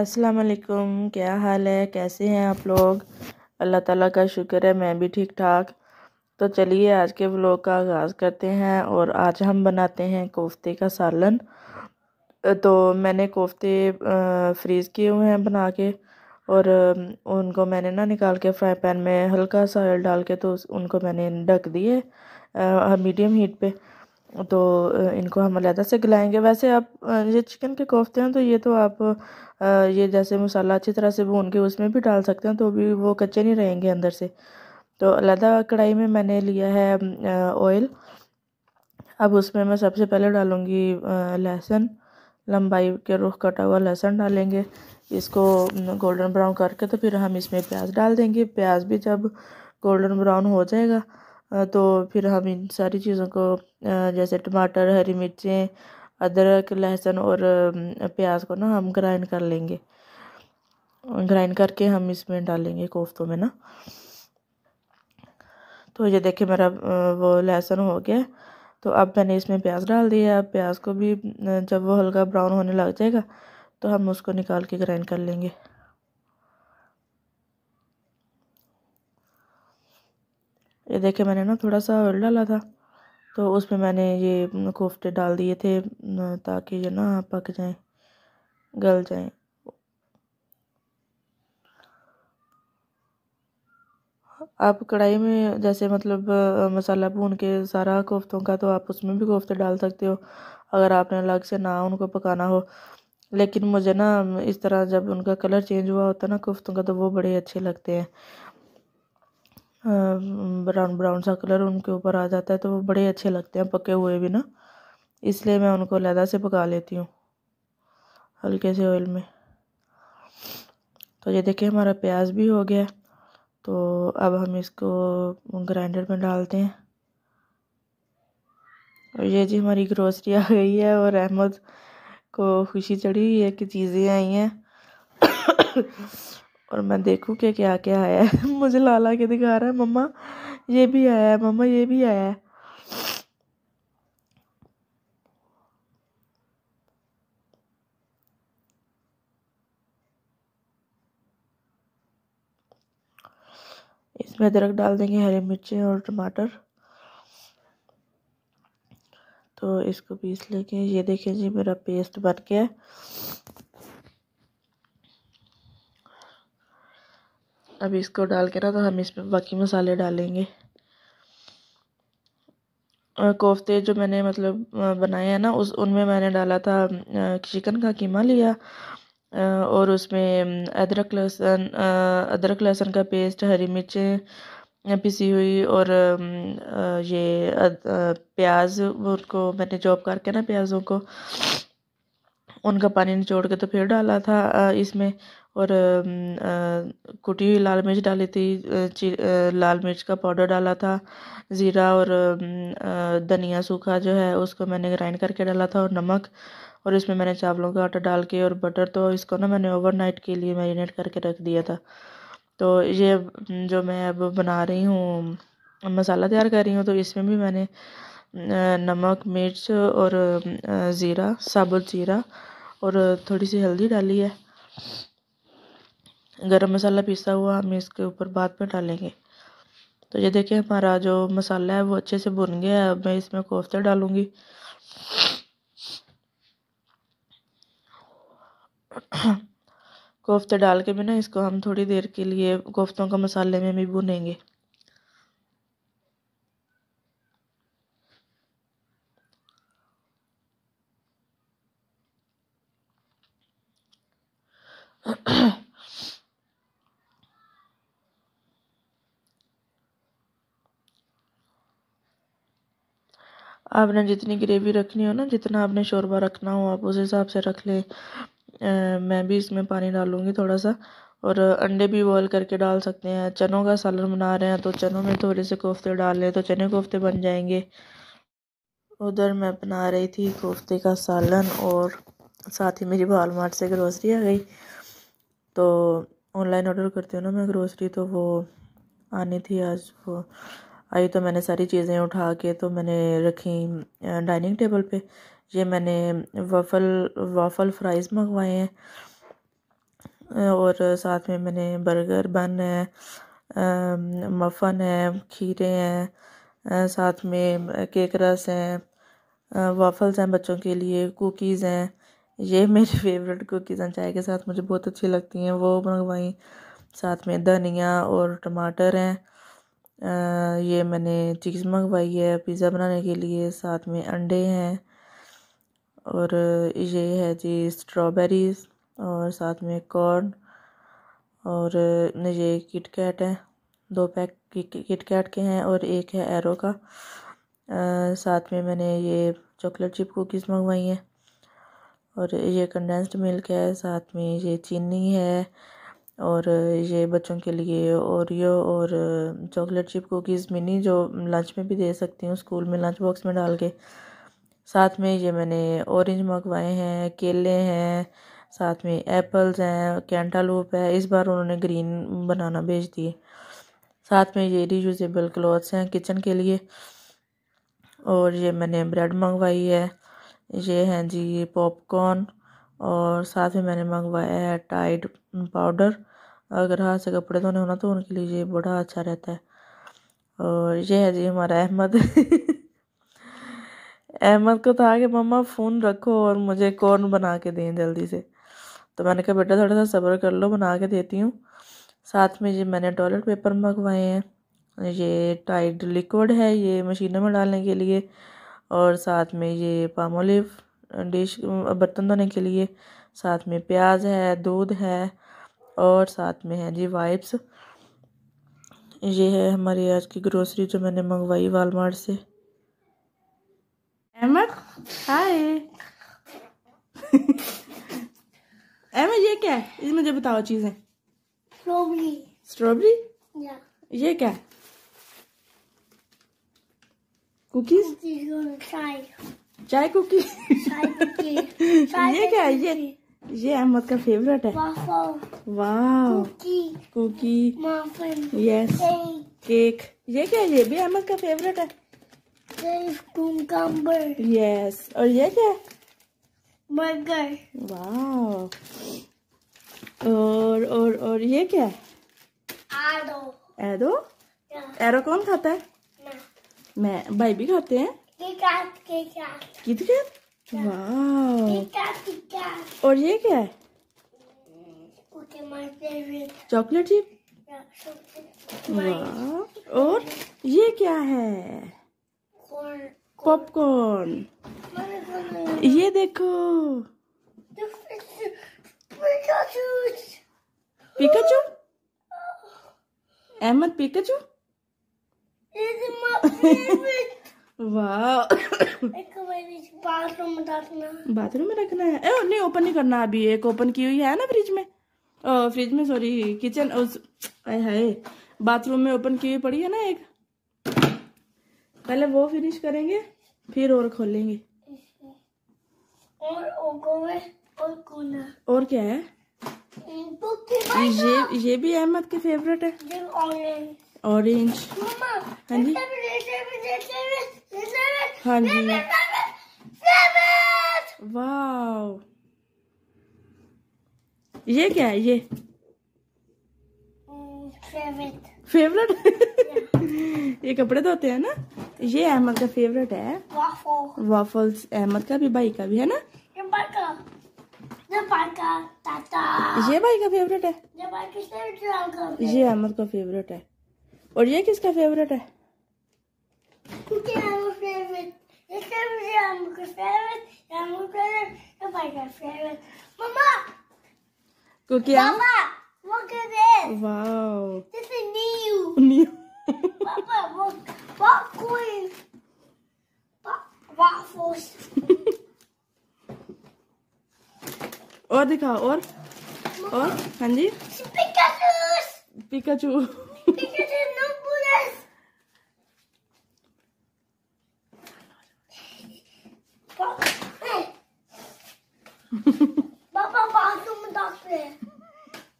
अस्सलाम वालेकुम क्या हाल है कैसे हैं आप लोग अल्लाह ताला का शुक्र है मैं भी ठीक ठाक तो चलिए आज के व्लॉग का आगाज़ करते हैं और आज हम बनाते हैं कोफ्ते का सालन तो मैंने कोफ्ते फ्रीज़ किए हुए हैं बना के और उनको मैंने ना निकाल के फ्राई पैन में हल्का सा ऑयल डाल के तो उनको मैंने ढक दिए मीडियम हीट पर तो इनको हम अलहदा से गलाएंगे वैसे आप ये चिकन के कोफ्ते हैं तो ये तो आप ये जैसे मसाला अच्छी तरह से भून के उसमें भी डाल सकते हैं तो भी वो कच्चे नहीं रहेंगे अंदर से तो अलहदा कढ़ाई में मैंने लिया है ऑयल अब उसमें मैं सबसे पहले डालूँगी लहसुन लंबाई के रुख कटा हुआ लहसुन डालेंगे इसको गोल्डन ब्राउन करके तो फिर हम इसमें प्याज डाल देंगे प्याज भी जब गोल्डन ब्राउन हो जाएगा तो फिर हम इन सारी चीज़ों को जैसे टमाटर हरी मिर्चें अदरक लहसुन और प्याज को ना हम ग्राइंड कर लेंगे ग्राइंड करके हम इसमें डालेंगे कोफ्तों में ना तो ये देखिए मेरा वो लहसुन हो गया तो अब मैंने इसमें प्याज डाल दिया अब प्याज को भी जब वो हल्का ब्राउन होने लग जाएगा तो हम उसको निकाल के ग्राइंड कर लेंगे ये देखे मैंने ना थोड़ा सा ऑयल डाला था तो उसमें मैंने ये कोफ्ते डाल दिए थे ताकि ये ना पक जाए गल जाए आप कढ़ाई में जैसे मतलब मसाला भून के सारा कोफ्तों का तो आप उसमें भी कोफ्ते डाल सकते हो अगर आपने अलग से ना उनको पकाना हो लेकिन मुझे ना इस तरह जब उनका कलर चेंज हुआ होता है ना कोफ्तों का तो वो बड़े अच्छे लगते हैं ब्राउन ब्राउन सा कलर उनके ऊपर आ जाता है तो वो बड़े अच्छे लगते हैं पके हुए भी ना इसलिए मैं उनको लैदा से पका लेती हूँ हल्के से ऑयल में तो ये देखिए हमारा प्याज भी हो गया तो अब हम इसको ग्राइंडर में डालते हैं और ये जी हमारी ग्रोसरी आ गई है और अहमद को खुशी चढ़ी हुई है कि चीज़ें आई हैं और मैं देखूँ कि क्या क्या आया है मुझे लाला के दिखा रहा है मम्मा ये भी आया है मम्मा ये भी आया है इसमें अदरक डाल देंगे हरी मिर्चें और टमाटर तो इसको पीस लेंगे ये देखें जी मेरा पेस्ट बन गया अभी इसको डाल के ना तो हम इसमें बाकी मसाले डालेंगे कोफ्ते जो मैंने मतलब बनाए हैं ना उस उनमें मैंने डाला था चिकन का कीमा लिया और उसमें अदरक लहसुन अदरक लहसुन का पेस्ट हरी मिर्चें पिसी हुई और ये प्याज उनको मैंने जॉब करके ना प्याज़ों को उनका पानी निचोड़ के तो फिर डाला था इसमें और कुटी हुई लाल मिर्च डाली थी लाल मिर्च का पाउडर डाला था ज़ीरा और धनिया सूखा जो है उसको मैंने ग्राइंड करके डाला था और नमक और इसमें मैंने चावलों का आटा डाल के और बटर तो इसको ना मैंने ओवरनाइट के लिए मैरिनेट करके रख दिया था तो ये जो मैं अब बना रही हूँ मसाला तैयार कर रही हूँ तो इसमें भी मैंने नमक मिर्च और ज़ीरा साबुत ज़ीरा और थोड़ी सी हल्दी डाली है गरम मसाला पिसा हुआ हम इसके ऊपर बाद में डालेंगे तो ये देखिए हमारा जो मसाला है वो अच्छे से भुन गया है अब मैं इसमें कोफ्ते डालूंगी कोफ्ते डाल के भी ना इसको हम थोड़ी देर के लिए कोफ्तों का मसाले में भी भुनेंगे आपने जितनी ग्रेवी रखनी हो ना जितना आपने शोरबा रखना हो आप उस हिसाब से रख लें मैं भी इसमें पानी डालूँगी थोड़ा सा और अंडे भी बॉयल करके डाल सकते हैं चनों का सालन बना रहे हैं तो चनों में थोड़े से कोफ्ते डाल लें तो चने कोफ्ते बन जाएंगे उधर मैं बना रही थी कोफ्ते का सालन और साथ ही मेरी बाल मार्ट से ग्रोसरी आ गई तो ऑनलाइन ऑर्डर करती हूँ ना मैं ग्रोसरी तो वो आनी थी आज वो आई तो मैंने सारी चीज़ें उठा के तो मैंने रखी डाइनिंग टेबल पे ये मैंने वफ़ल वफल फ्राइज़ मंगवाए हैं और साथ में मैंने बर्गर बन है मफ़न है खीरे हैं साथ में केक रस हैं वाफ़ल्स हैं बच्चों के लिए कुकीज़ हैं ये मेरी फेवरेट कुकीज़ हैं चाय के साथ मुझे बहुत अच्छी लगती हैं वो मंगवाई साथ में धनिया और टमाटर हैं ये मैंने चीज़ मंगवाई है पिज़्ज़ा बनाने के लिए साथ में अंडे हैं और ये है जी स्ट्रॉबेरीज़ और साथ में कॉर्न और ये किट कैट है दो पैक किट कैट के हैं और एक है एरो का आ, साथ में मैंने ये चॉकलेट चिप कुकीज़ मंगवाई हैं और ये कंडेंस्ड मिल्क है साथ में ये चीनी है और ये बच्चों के लिए ओरियो और चॉकलेट चिप कुकीज़ मिनी जो लंच में भी दे सकती हूँ स्कूल में लंच बॉक्स में डाल के साथ में ये मैंने ऑरेंज मंगवाए हैं केले हैं साथ में एप्पल्स हैं कैंटालूप है इस बार उन्होंने ग्रीन बनाना भेज दिए साथ में ये रीयूजेबल क्लॉथ्स हैं किचन के लिए और ये मैंने ब्रेड मंगवाई है ये हैं जी पॉपकॉर्न और साथ में मैंने मंगवाया है टाइड पाउडर अगर हाथ से कपड़े धोने होना तो उनके लिए ये बड़ा अच्छा रहता है और ये है जी हमारा अहमद अहमद को था कि मम्मा फ़ोन रखो और मुझे कॉर्न बना के दें जल्दी से तो मैंने कहा बेटा थोड़ा सा सब्र कर लो बना के देती हूँ साथ में ये मैंने टॉयलेट पेपर मंगवाए हैं ये टाइड लिक्विड है ये मशीनों में डालने के लिए और साथ में ये पामोलिव डिश बर्तन धोने के लिए साथ में प्याज है दूध है और साथ में है जी वाइप्स ये है हमारी आज की ग्रोसरी जो मैंने मंगवाई वालमार्ट से अहमद हाय अहमद ये क्या है ये मुझे बताओ चीजें स्ट्रॉबेरी स्ट्रॉबेरी ये क्या है कुकीज चाय कुकी ये क्या है ये ये अहमद का फेवरेट है वाह कुकी यस केक ये क्या ये भी अहमद का फेवरेट है यस और ये क्या बर्गर वाह और और और ये क्या है एडो एडो एरो कौन खाता है मैं भाई भी खाते हैं cat, cat. और ये क्या है चॉकलेट चिप और ये क्या है पॉपकॉर्न ये देखो Pikachu oh। Ahmad Pikachu bathroom में रखना है ओ, नहीं ओपन नहीं करना अभी एक ओपन की हुई है ना फ्रिज में ओ, फ्रिज में सॉरी किचन उस है बाथरूम में ओपन की हुई पड़ी है ना एक पहले वो फिनिश करेंगे फिर और खोलेंगे और और कूलर और क्या है ये ये भी अहमद के फेवरेट है ऑरेंज ऑरेंज हाँ जी हाँ जी वाओ ये क्या है ये फेवरेट फेवरेट ये कपड़े धोते हैं ना ये अहमद का फेवरेट है वाफल्स अहमद का भी भाई का भी है ना ये भाई का फेवरेट है ये अहमद का फेवरेट है और ये किसका फेवरेट है I'm a favorite. I'm a favorite. I'm a Mama. look at this. Wow. This is new. New. Papa, look. Popcorn. Waffles. और दिखाओ और और Or जी पिकाचू Pikachu.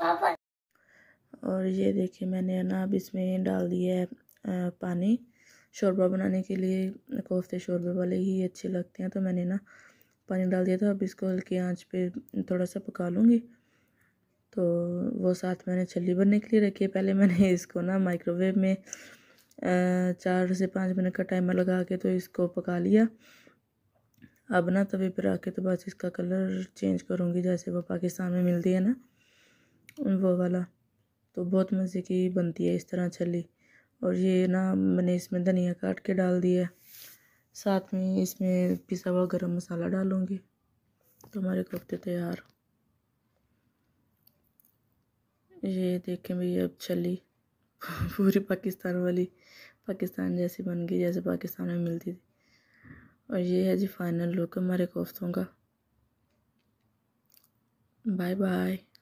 और ये देखिए मैंने ना अब इसमें डाल दिया है पानी शोरबा बनाने के लिए कोफ्ते शोरबे वाले ही अच्छे लगते हैं तो मैंने ना पानी डाल दिया था अब इसको हल्के आंच पे थोड़ा सा पका लूँगी तो वो साथ मैंने छली बनने के लिए रखी है पहले मैंने इसको ना माइक्रोवेव में चार से पाँच मिनट का टाइमर लगा के तो इसको पका लिया अब ना तवे पर आके तो बस इसका कलर चेंज करूँगी जैसे वो पाकिस्तान में मिलती है ना वो वाला तो बहुत मज़े की बनती है इस तरह छली और ये ना मैंने इसमें धनिया काट के डाल दिया साथ में इसमें पिसा हुआ गरम मसाला डालूँगी तो हमारे कोफ्ते तो तैयार ये देखें भैया अब छली पूरी पाकिस्तान वाली पाकिस्तान जैसी बन गई जैसे पाकिस्तान में मिलती थी और ये है जी फाइनल लुक हमारे कोफ्तों का बाय बाय